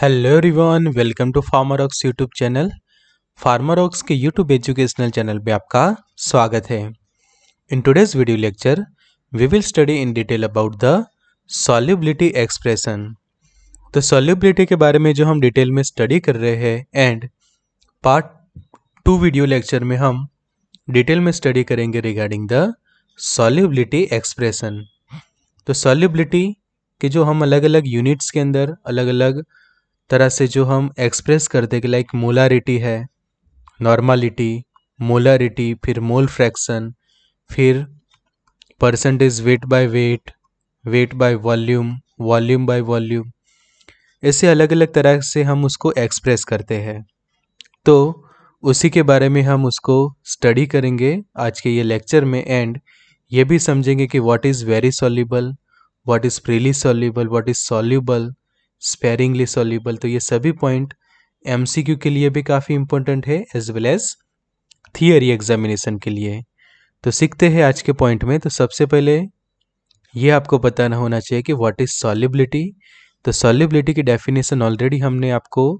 Hello everyone welcome to Pharma Rox YouTube channel Pharma Rox के YouTube educational channel पे आपका स्वागत है in today's video lecture we will study in detail about the solubility expression तो solubility के बारे में जो हम डिटेल में स्टडी कर रहे हैं and part two video lecture में हम डिटेल में स्टडी करेंगे रिगार्डिंग द सॉल्युबिलिटी एक्सप्रेशन तो सॉल्युबिलिटी के जो हम अलग अलग यूनिट्स के अंदर अलग अलग तरह से जो हम एक्सप्रेस करते कि लाइक मोलारिटी है नॉर्मालिटी मोलारिटी फिर मोल फ्रैक्शन फिर percentage weight by weight weight by volume volume by volume ऐसे अलग अलग तरह से हम उसको एक्सप्रेस करते हैं तो उसी के बारे में हम उसको स्टडी करेंगे आज के ये लेक्चर में एंड ये भी समझेंगे कि what is very soluble what is freely soluble what is soluble sparingly soluble तो ये सभी पॉइंट एम के लिए भी काफ़ी इम्पोर्टेंट है as well as theory examination के लिए तो सीखते हैं आज के पॉइंट में तो सबसे पहले ये आपको बताना होना चाहिए कि व्हाट इज़ सॉलिबिलिटी तो सॉलिबिलिटी की डेफिनेशन ऑलरेडी हमने आपको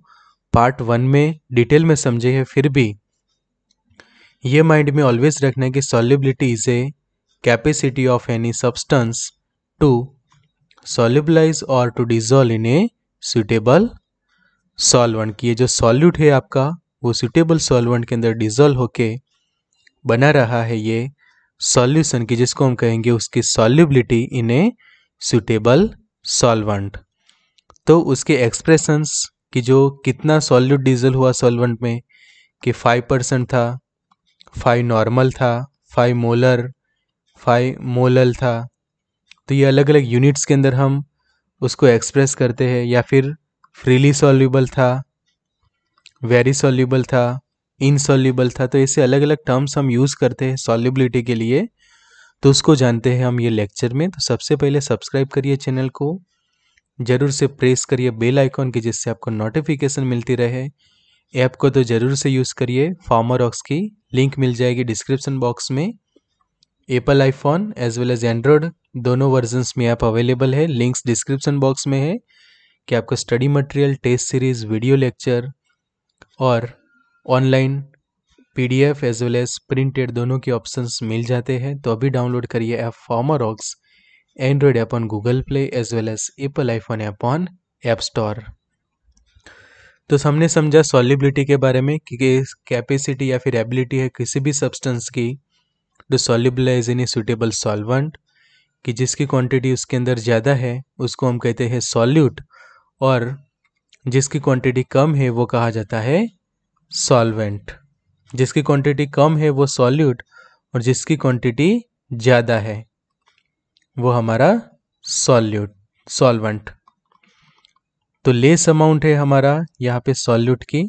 पार्ट वन में डिटेल में समझे है फिर भी ये माइंड में ऑलवेज रखना है कि solubility is a capacity of any substance to solubilize और to dissolve in a suitable solvent कि ये जो सॉल्यूट है आपका वो सुटेबल सॉल्वेंट के अंदर डिजोल्व होके बना रहा है ये सॉल्यूशन की जिसको हम कहेंगे उसकी solubility in a suitable solvent तो उसके एक्सप्रेशंस कि जो कितना सॉल्यूट डीजल हुआ सॉल्वेंट में कि फाइव परसेंट था फाइव नॉर्मल था फाइव मोलर फाइव मोलल था तो ये अलग अलग यूनिट्स के अंदर हम उसको एक्सप्रेस करते हैं या फिर फ्रीली सॉल्यूबल था वेरी सॉल्यूबल था इनसॉल्यूबल था तो ऐसे अलग अलग टर्म्स हम यूज़ करते हैं सॉल्यूबिलिटी के लिए तो उसको जानते हैं हम ये लेक्चर में तो सबसे पहले सब्सक्राइब करिए चैनल को ज़रूर से प्रेस करिए बेल आइकॉन की जिससे आपको नोटिफिकेशन मिलती रहे ऐप को तो ज़रूर से यूज़ करिए फार्मर ऑक्स की लिंक मिल जाएगी डिस्क्रिप्शन बॉक्स में Apple iPhone as well as Android दोनों वर्जन्स में ऐप अवेलेबल है लिंक्स डिस्क्रिप्शन बॉक्स में है कि आपको study material test series video lecture और online PDF as well as printed दोनों के ऑप्शंस मिल जाते हैं तो अभी डाउनलोड करिए app Pharma Rox Android app on Google Play as well as Apple iPhone app on App Store तो हमने समझा सॉलिबिलिटी के बारे में कि कैपेसिटी या फिर एबिलिटी है किसी भी सब्सटेंस की to solubilize in a suitable solvent कि जिसकी क्वांटिटी उसके अंदर ज़्यादा है उसको हम कहते हैं सॉल्यूट और जिसकी क्वांटिटी कम है वो कहा जाता है सॉल्वेंट जिसकी क्वांटिटी कम है वो सॉल्यूट और जिसकी क्वांटिटी ज़्यादा है वो हमारा सॉल्यूट सॉल्वेंट तो लेस अमाउंट है हमारा यहाँ पे सॉल्यूट की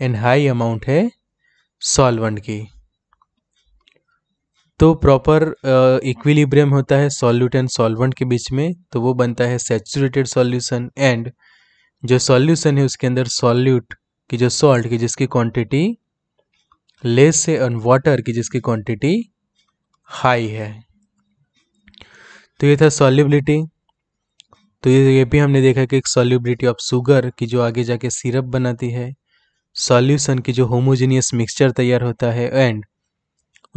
एंड हाई अमाउंट है सॉल्वेंट की तो प्रॉपर इक्विलिब्रियम uh, होता है सॉल्यूट एंड सॉल्वेंट के बीच में तो वो बनता है सेचुरेटेड सॉल्यूशन एंड जो सॉल्यूशन है उसके अंदर सॉल्यूट की जो सॉल्ट की जिसकी क्वांटिटी लेस है और वाटर की जिसकी क्वांटिटी हाई है तो ये था सॉल्युबिलिटी तो ये ये भी हमने देखा कि एक सॉल्यूबिलिटी ऑफ शुगर की जो आगे जाके सिरप बनाती है सॉल्यूशन की जो होमोजेनियस मिक्सचर तैयार होता है एंड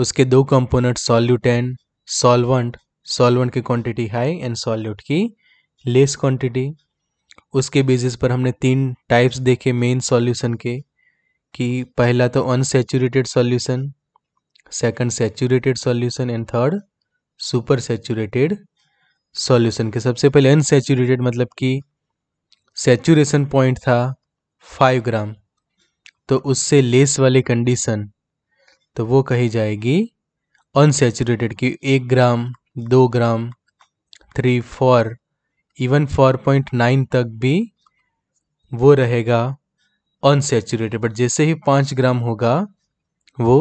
उसके दो कंपोनेंट सॉल्यूटेंट सॉल्वेंट सॉल्वेंट की क्वांटिटी हाई एंड सॉल्यूट की लेस क्वांटिटी उसके बेसिस पर हमने तीन टाइप्स देखे मेन सॉल्यूशन के कि पहला तो unsaturated solution second saturated solution and third super saturated solution के सबसे पहले अनसेचुरेटेड मतलब कि सेचुरेशन पॉइंट था फाइव ग्राम तो उससे लेस वाली कंडीशन तो वो कही जाएगी अनसेचुरेटेड की एक ग्राम दो gram three four even four point nine तक भी वो रहेगा अनसेचुरेटेड बट जैसे ही पाँच ग्राम होगा वो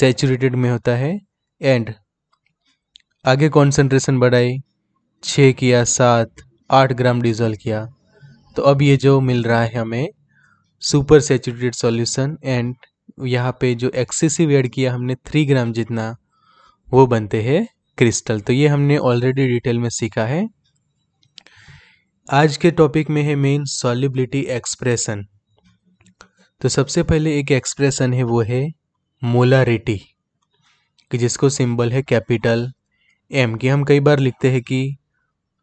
सेचुरेटेड में होता है एंड आगे कॉन्सेंट्रेशन बढ़ाई छः किया सात आठ ग्राम डीजल किया तो अब ये जो मिल रहा है हमें सुपर सेचुरेटेड सॉल्यूशन एंड यहाँ पे जो एक्सेसिव ऐड किया हमने थ्री ग्राम जितना वो बनते हैं क्रिस्टल तो ये हमने ऑलरेडी डिटेल में सीखा है आज के टॉपिक में है मेन सॉलिबिलिटी एक्सप्रेशन तो सबसे पहले एक एक्सप्रेशन है वो है मोलारिटी कि जिसको सिंबल है कैपिटल एम कि हम कई बार लिखते हैं कि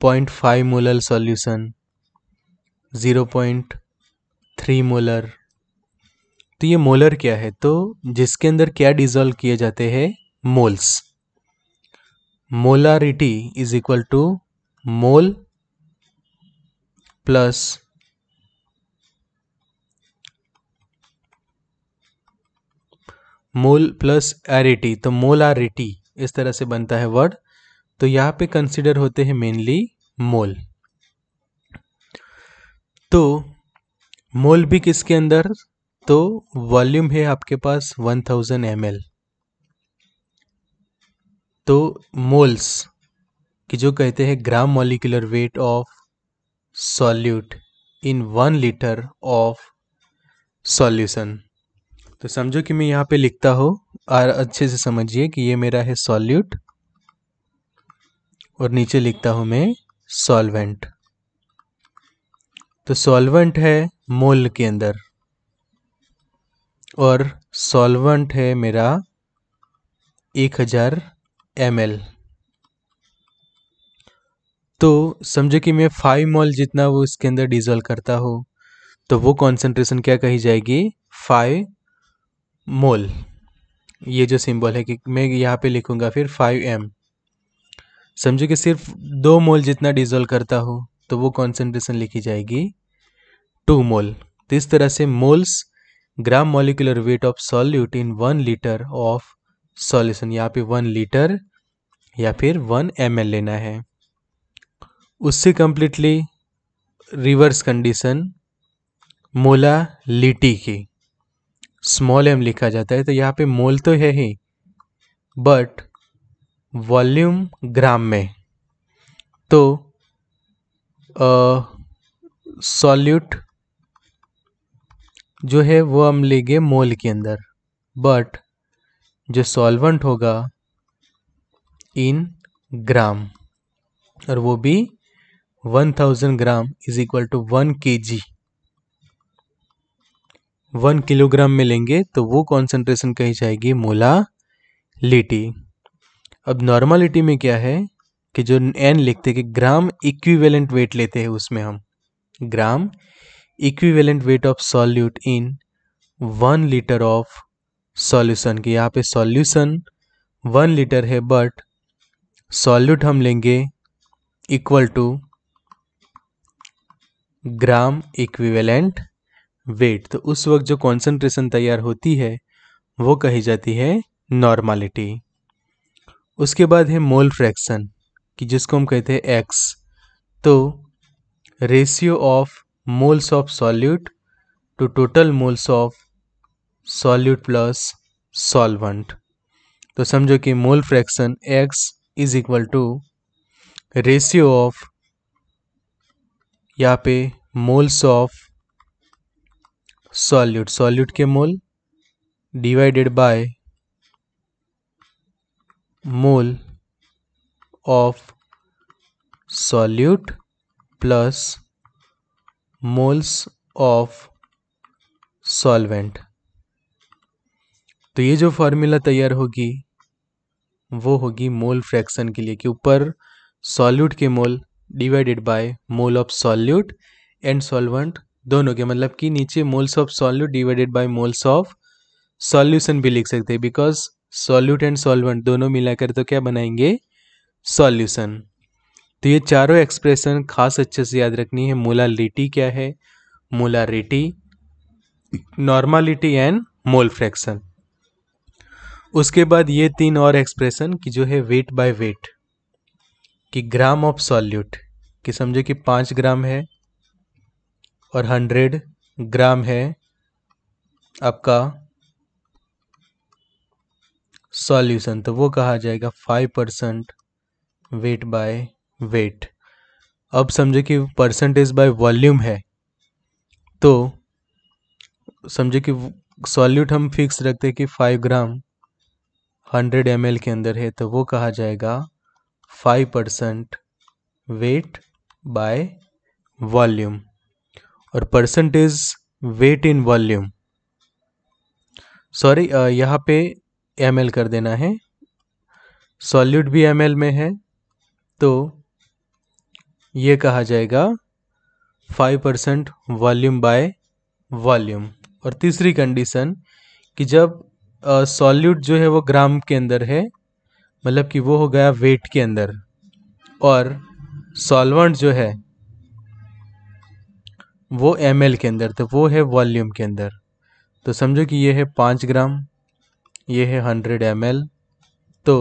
point five molar solution zero point three molar तो ये मोलर क्या है तो जिसके अंदर क्या डिजोल्व किए जाते हैं moles molarity is equal to mole plus mole plus एरिटी तो मोलारिटी इस तरह से बनता है वर्ड तो यहां पे कंसिडर होते हैं मेनली मोल तो मोल भी किसके अंदर तो वॉल्यूम है आपके पास 1000 थाउजेंड तो मोल्स कि जो कहते हैं gram molecular weight of solute in one litre of solution तो समझो कि मैं यहाँ पे लिखता हूँ और अच्छे से समझिए कि ये मेरा है सॉल्यूट और नीचे लिखता हूँ मैं सॉल्वेंट तो सॉल्वेंट है मोल के अंदर और सॉल्वेंट है मेरा एक हज़ार एम तो समझो कि मैं फाइव मॉल जितना वो इसके अंदर डिजोल्व करता हूँ तो वो कॉन्सेंट्रेशन क्या कही जाएगी फाइव मोल ये जो सिंबल है कि मैं यहाँ पे लिखूँगा फिर फाइव एम समझो कि सिर्फ दो मोल जितना डिजोल्व करता हो तो वो कॉन्सेंट्रेशन लिखी जाएगी टू मोल तो इस तरह से moles gram molecular weight of solute in one litre of solution यहाँ पे वन लीटर या फिर वन एम लेना है उससे कंप्लीटली रिवर्स कंडीशन मोला लिटी की स्मॉल एम लिखा जाता है तो यहाँ पे मोल तो है ही बट वॉल्यूम ग्राम में तो सॉल्यूट जो है वो हम लेंगे मोल के अंदर बट जो सॉल्वेंट होगा इन ग्राम और वो भी 1000 gram is equal to one K G one kilogram में लेंगे तो वो कॉन्सेंट्रेशन कही जाएगी मोला लिटी अब नॉर्मलिटी में क्या है कि जो एन लिखते कि ग्राम इक्विवेलेंट वेट लेते हैं उसमें हम gram equivalent weight of solute in one litre of solution कि यहाँ पे सॉल्यूशन वन लीटर है बट सॉल्यूट हम लेंगे equal to gram equivalent weight तो उस वक्त जो कॉन्सेंट्रेशन तैयार होती है वो कही जाती है नॉर्मालिटी उसके बाद है मोल फ्रैक्शन कि जिसको हम कहते हैं एक्स तो ratio of moles of solute to total moles of solute plus solvent तो समझो कि mole fraction x is equal to ratio of यहाँ पे मोल्स ऑफ सॉल्यूट सॉल्यूट के mole divided by mole of solute plus moles of solvent तो ये जो formula तैयार होगी वो होगी मोल फ्रैक्शन के लिए कि ऊपर सॉल्यूट के mole divided by mole of solute and solvent दोनों के मतलब कि नीचे moles of solute divided by moles of solution भी लिख सकते हैं बिकॉज सॉल्यूट एंड सॉल्वेंट दोनों मिलाकर तो क्या बनाएंगे सॉल्यूशन तो ये चारों एक्सप्रेशन खास अच्छे से याद रखनी है मोलालिटी क्या है molarity normality and mole fraction उसके बाद ये तीन और एक्सप्रेशन कि जो है वेट बाय वेट कि ग्राम ऑफ सॉल्यूट कि समझो कि पाँच ग्राम है और हंड्रेड ग्राम है आपका सॉल्यूशन तो वो कहा जाएगा five percent weight by weight अब समझे कि परसेंटेज बाय वॉल्यूम है तो समझे कि सॉल्यूट हम फिक्स रखते हैं कि फाइव ग्राम हंड्रेड एम के अंदर है तो वो कहा जाएगा five percent weight by volume और percentage weight in volume sorry यहाँ पे एम कर देना है सॉल्यूट भी एम में है तो ये कहा जाएगा five percent volume by volume और तीसरी कंडीशन कि जब सॉल्यूट जो है वो ग्राम के अंदर है मतलब कि वो हो गया वेट के अंदर और सॉल्वेंट जो है वो एम के अंदर तो वो है वॉल्यूम के अंदर तो समझो कि ये है पाँच ग्राम ये है हंड्रेड एम तो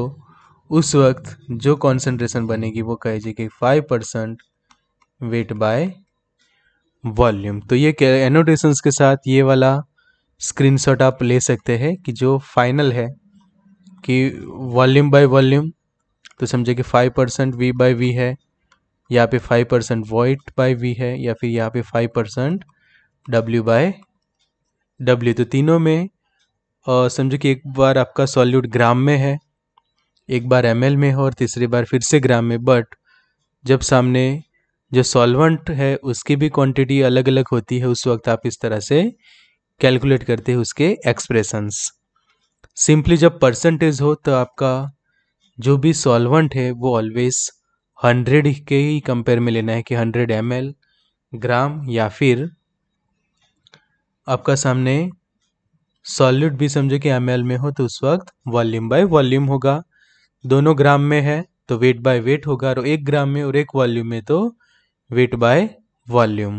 उस वक्त जो कॉन्सेंट्रेशन बनेगी वो कह कि five percent weight by volume तो ये एनोटेशंस के साथ ये वाला स्क्रीनशॉट आप ले सकते हैं कि जो फाइनल है कि वॉल्यूम बाय वॉल्यूम तो समझे कि five percent V by V है यहाँ पे five percent weight by V है या फिर यहाँ पे five percent W by W तो तीनों में समझो कि एक बार आपका सॉल्यूट ग्राम में है एक बार एम में हो और तीसरी बार फिर से ग्राम में बट जब सामने जो सॉल्वेंट है उसकी भी क्वांटिटी अलग अलग होती है उस वक्त आप इस तरह से कैलकुलेट करते हैं उसके एक्सप्रेशंस सिंपली जब परसेंटेज हो तो आपका जो भी सॉल्वेंट है वो ऑलवेज हंड्रेड के ही कंपेयर में लेना है कि हंड्रेड एम ग्राम या फिर आपका सामने सॉल्यूट भी समझो कि एम में हो तो उस वक्त वॉल्यूम बाय वॉल्यूम होगा दोनों ग्राम में है तो वेट बाय वेट होगा और एक ग्राम में और एक वॉल्यूम में तो वेट बाय वॉल्यूम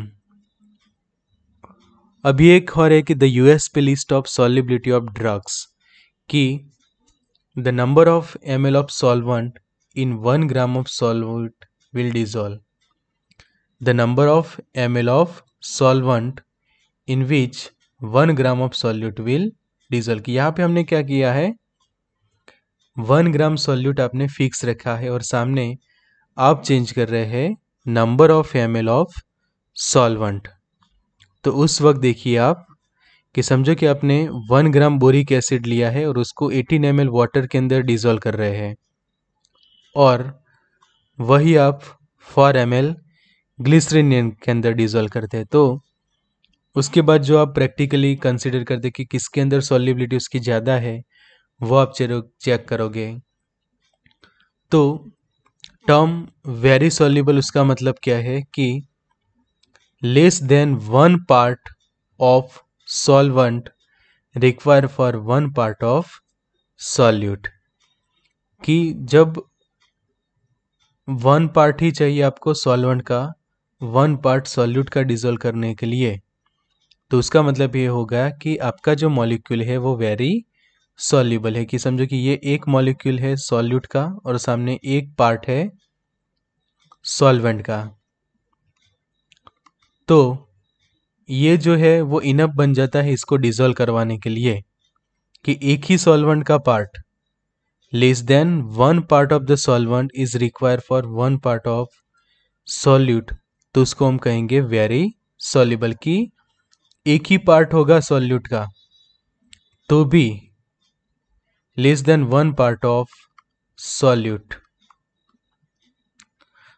अभी एक और है कि the USP list of solubility of drugs कि the number of M L of solvent in one gram of solvent will dissolve the number of M of solvent in which one gram of solute will dissolve. कि यहाँ पे हमने क्या किया है one gram solute आपने fix रखा है और सामने आप चेंज कर रहे हैं number of M L of solvent तो उस वक्त देखिए आप कि समझो कि आपने वन ग्राम बोरिक एसिड लिया है और उसको एटीन एम वाटर के अंदर डिजोल्व कर रहे हैं और वही आप फॉर एम एल ग्लिसरीन के अंदर डिजोल्व करते हैं तो उसके बाद जो आप प्रैक्टिकली कंसिडर करते कि किसके अंदर सॉल्युबिलिटी उसकी ज़्यादा है वो आप चेक करोगे तो टर्म वेरी सॉल्यूबल उसका मतलब क्या है कि less than one part of solvent require for one part of solute कि जब वन पार्ट ही चाहिए आपको सॉल्वेंट का वन पार्ट सॉल्यूट का डिजोल्व करने के लिए तो उसका मतलब ये होगा कि आपका जो मॉलिक्यूल है वो वेरी सॉल्यूबल है कि समझो कि ये एक मॉलिक्यूल है सॉल्यूट का और सामने एक पार्ट है सॉल्वेंट का तो ये जो है वो इनअप बन जाता है इसको डिजोल्व करवाने के लिए कि एक ही सॉल्वेंट का part less than one part of the solvent is require for one part of solute तो उसको हम कहेंगे वेरी सॉल्यूबल की एक ही पार्ट होगा सॉल्यूट का तो भी less than one part of solute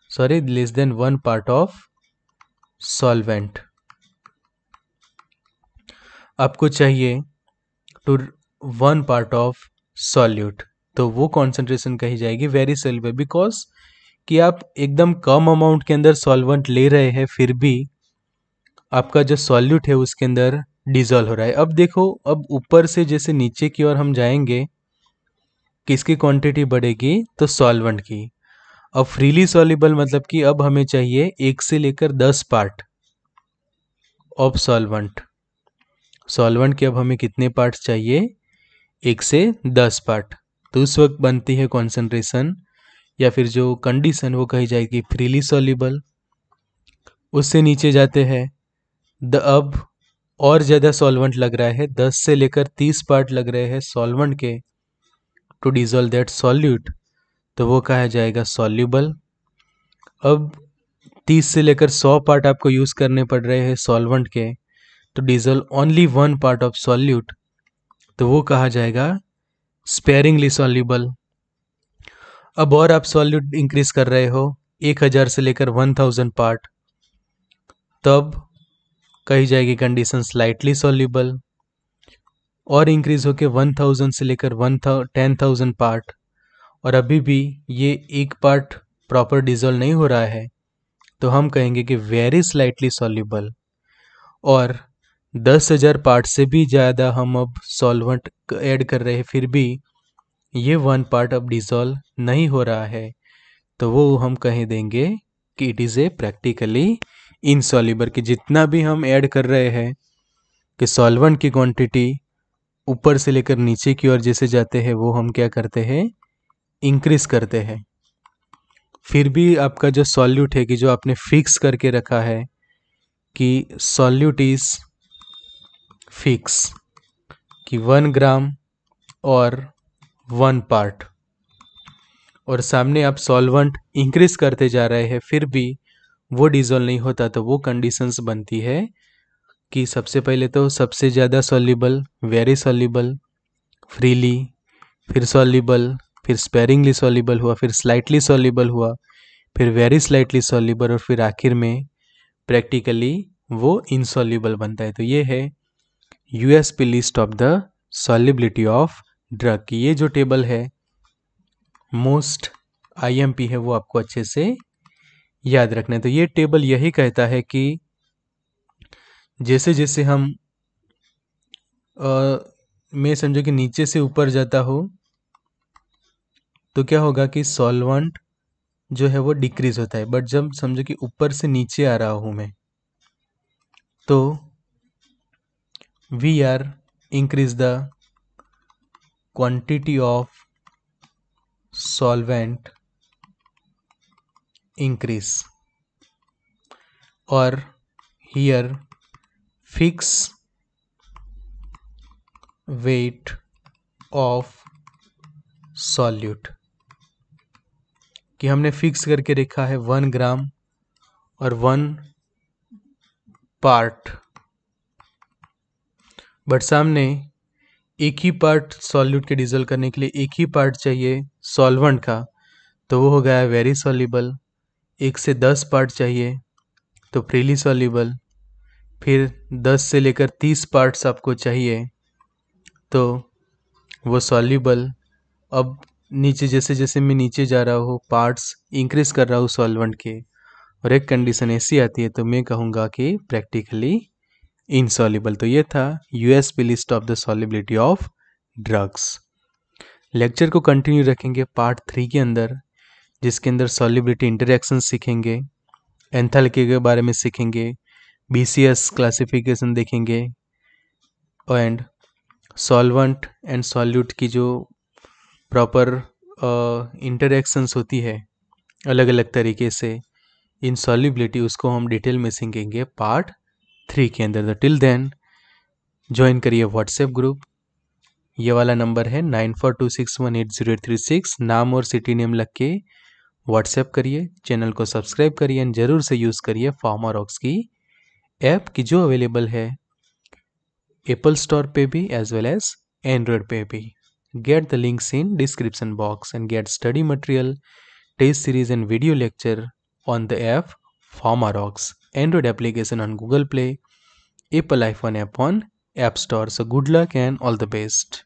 sorry less than one part of solvent आपको चाहिए to one part of solute तो वो कॉन्सेंट्रेशन कही जाएगी वेरी सेल्वे बिकॉज कि आप एकदम कम अमाउंट के अंदर सॉल्वेंट ले रहे हैं फिर भी आपका जो सॉल्यूट है उसके अंदर डिजॉल्व हो रहा है अब देखो अब ऊपर से जैसे नीचे की ओर हम जाएंगे किसकी क्वांटिटी बढ़ेगी तो सॉल्वेंट की अब फ्रीली सॉल्युबल मतलब कि अब हमें चाहिए एक से लेकर दस पार्ट ऑफ सॉल्वेंट सॉल्वेंट के अब हमें कितने पार्ट चाहिए एक से दस पार्ट तो उस वक्त बनती है कॉन्सेंट्रेशन या फिर जो कंडीशन वो कही जाएगी फ्रीली सॉल्युबल उससे नीचे जाते हैं द अब और ज़्यादा सॉल्वेंट लग रहा है दस से लेकर तीस पार्ट लग रहे हैं सॉल्वेंट के टू डिजोल्व दैट सॉल्यूट तो वो कहा जाएगा सॉल्यूबल अब 30 से लेकर 100 पार्ट आपको यूज़ करने पड़ रहे हैं सॉल्वेंट के तो dissolve only one part of solute तो वो कहा जाएगा स्पेयरिंगली सॉल्यूबल अब और आप सॉल्यूट इंक्रीज कर रहे हो 1000 से लेकर 1000 पार्ट तब कही जाएगी कंडीशन स्लाइटली सॉल्यूबल और इंक्रीज़ होके वन थाउजेंड से लेकर वन था टेन थाउजेंड पार्ट और अभी भी ये एक पार्ट प्रॉपर डिजोल्व नहीं हो रहा है तो हम कहेंगे कि वेरी स्लाइटली सॉल्यूबल और दस हज़ार पार्ट से भी ज़्यादा हम अब सॉल्वेंट ऐड कर रहे हैं फिर भी ये वन पार्ट अब डिजोल्व नहीं हो रहा है तो वो हम कह देंगे कि it is a practically insoluble कि जितना भी हम ऐड कर रहे हैं कि सॉल्वेंट की क्वांटिटी ऊपर से लेकर नीचे की ओर जैसे जाते हैं वो हम क्या करते हैं इंक्रीज करते हैं फिर भी आपका जो सॉल्यूट है कि जो आपने फिक्स करके रखा है कि सॉल्यूट इज फिक्स कि वन ग्राम और वन पार्ट और सामने आप सॉल्वेंट इंक्रीज करते जा रहे हैं फिर भी वो डिजोल्व नहीं होता तो वो कंडीशंस बनती है कि सबसे पहले तो सबसे ज़्यादा सॉल्यूबल वेरी सॉल्यूबल फ्रीली फिर सॉल्यूबल फिर स्पेरिंगली सॉल्यूबल हुआ फिर स्लाइटली सॉल्यूबल हुआ फिर वेरी स्लाइटली सॉल्यूबल और फिर आखिर में प्रैक्टिकली वो इनसॉल्यूबल बनता है तो ये है USP list of the solubility of drug ये जो टेबल है मोस्ट आई एम पी है वो आपको अच्छे से याद रखना है तो ये टेबल यही कहता है कि जैसे जैसे हम मैं समझो कि नीचे से ऊपर जाता हो तो क्या होगा कि सॉल्वेंट जो है वो डिक्रीज होता है बट जब समझो कि ऊपर से नीचे आ रहा हूँ मैं तो we are increase the quantity of solvent increase और here fix weight of solute कि हमने फिक्स करके रखा है वन ग्राम और वन पार्ट बट सामने एक ही पार्ट सॉल्यूट के डिजोल्व करने के लिए एक ही पार्ट चाहिए सॉल्वेंट का तो वो हो गया वेरी सॉल्युबल एक से दस पार्ट चाहिए तो फ्रीली सॉल्युबल फिर दस से लेकर तीस पार्ट्स आपको चाहिए तो वो सॉल्यूबल अब नीचे जैसे जैसे मैं नीचे जा रहा हूँ पार्ट्स इंक्रीज कर रहा हूँ सॉल्वेंट के और एक कंडीशन ऐसी आती है तो मैं कहूँगा कि प्रैक्टिकली इनसॉल्यूबल तो ये था USP list of the solubility of drugs lecture को कंटिन्यू रखेंगे पार्ट थ्री के अंदर जिसके अंदर सॉल्युबिलिटी इंटरेक्शन सीखेंगे एंथल के बारे में सीखेंगे बी सी एस क्लासीफिकेशन देखेंगे एंड सॉल्वेंट एंड सॉल्यूट की जो प्रॉपर इंटरेक्शंस होती है अलग अलग तरीके से इन सॉल्यूबिलिटी उसको हम डिटेल में सीखेंगे पार्ट थ्री के अंदर द टिल देन ज्वाइन करिए व्हाट्सएप ग्रुप ये वाला नंबर है nine four two six one eight zero eight three six नाम और सिटी नेम लग के व्हाट्सएप करिए चैनल को सब्सक्राइब करिए एंड ज़रूर से यूज़ करिए फार्मा रॉक्स की ऐप की जो अवेलेबल है एप्पल स्टोर पे भी एज वेल एज एंड्रॉयड पे भी get the links in description box and get study material test series and video lecture on the app Pharma Rox Android application on Google Play Apple iPhone app on App Store so good luck and all the best